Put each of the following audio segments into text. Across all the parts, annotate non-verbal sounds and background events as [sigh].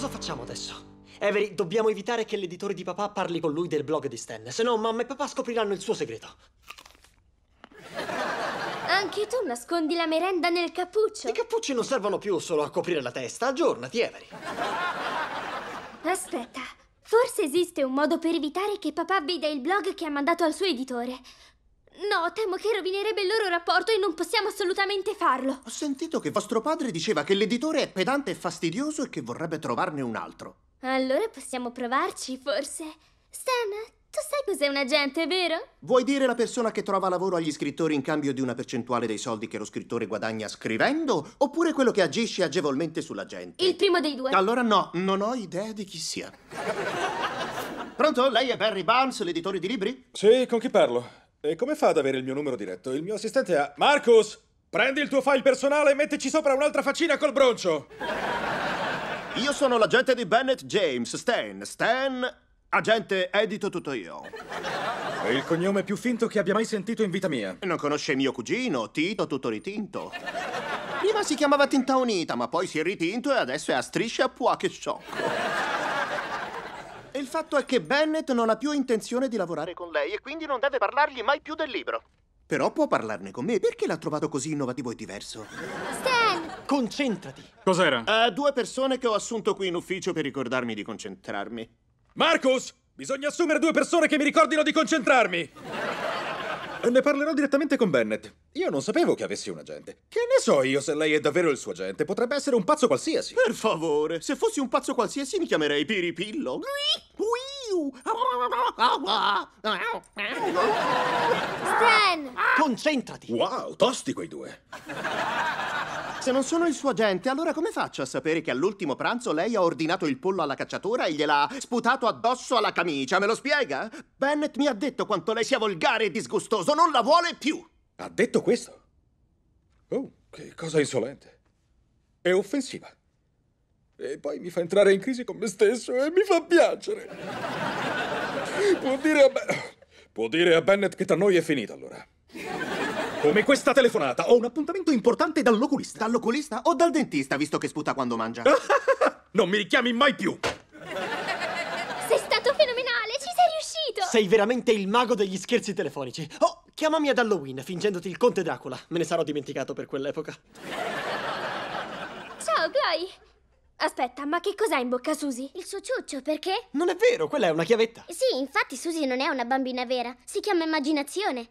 Cosa facciamo adesso? Avery, dobbiamo evitare che l'editore di papà parli con lui del blog di Stan, se no mamma e papà scopriranno il suo segreto. Anche tu nascondi la merenda nel cappuccio? I cappucci non servono più solo a coprire la testa, aggiornati, Avery. Aspetta, forse esiste un modo per evitare che papà veda il blog che ha mandato al suo editore. No, temo che rovinerebbe il loro rapporto e non possiamo assolutamente farlo. Ho sentito che vostro padre diceva che l'editore è pedante e fastidioso e che vorrebbe trovarne un altro. Allora possiamo provarci, forse. Stan, tu sai cos'è un agente, vero? Vuoi dire la persona che trova lavoro agli scrittori in cambio di una percentuale dei soldi che lo scrittore guadagna scrivendo? Oppure quello che agisce agevolmente sulla gente? Il primo dei due. Allora no, non ho idea di chi sia. Pronto? Lei è Barry Barnes, l'editore di libri? Sì, con chi parlo? E come fa ad avere il mio numero diretto? Il mio assistente ha... Marcus! Prendi il tuo file personale e mettici sopra un'altra faccina col broncio! Io sono l'agente di Bennett James, Stan. Stan, agente edito tutto io. È il cognome più finto che abbia mai sentito in vita mia. Non conosce mio cugino, Tito tutto ritinto. Prima si chiamava Tinta Unita, ma poi si è ritinto e adesso è a strisce a Pua che sciocco il fatto è che Bennett non ha più intenzione di lavorare con lei e quindi non deve parlargli mai più del libro. Però può parlarne con me. Perché l'ha trovato così innovativo e diverso? Stan! Concentrati! Cos'era? Uh, due persone che ho assunto qui in ufficio per ricordarmi di concentrarmi. Marcus! Bisogna assumere due persone che mi ricordino di concentrarmi! ne parlerò direttamente con Bennett. Io non sapevo che avessi un agente. Che ne so io se lei è davvero il suo agente? Potrebbe essere un pazzo qualsiasi. Per favore, se fossi un pazzo qualsiasi mi chiamerei Piripillo. Stan! Concentrati! Wow, tosti quei due. Se non sono il suo agente, allora come faccio a sapere che all'ultimo pranzo lei ha ordinato il pollo alla cacciatora e gliel'ha sputato addosso alla camicia? Me lo spiega? Bennett mi ha detto quanto lei sia volgare e disgustoso, non la vuole più! Ha detto questo? Oh, che cosa insolente. È offensiva. E poi mi fa entrare in crisi con me stesso e mi fa piacere. Può dire a, Può dire a Bennett che tra noi è finita allora. Come questa telefonata, ho un appuntamento importante dall'oculista. Dall'oculista o dal dentista, visto che sputa quando mangia? [laughs] non mi richiami mai più! Sei stato fenomenale, ci sei riuscito! Sei veramente il mago degli scherzi telefonici. Oh, Chiamami ad Halloween fingendoti il conte Dracula. Me ne sarò dimenticato per quell'epoca. Ciao, Gloy. Aspetta, ma che cos'ha in bocca Susie? Il suo ciuccio, perché? Non è vero, quella è una chiavetta. Eh sì, infatti Susie non è una bambina vera. Si chiama immaginazione.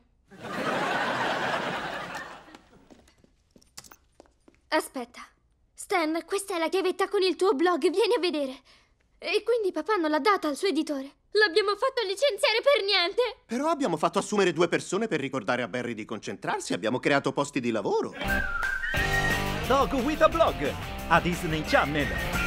Aspetta. Stan, questa è la chiavetta con il tuo blog, vieni a vedere. E quindi papà non l'ha data al suo editore. L'abbiamo fatto licenziare per niente! Però abbiamo fatto assumere due persone per ricordare a Barry di concentrarsi, abbiamo creato posti di lavoro. Dog with a blog a Disney Channel.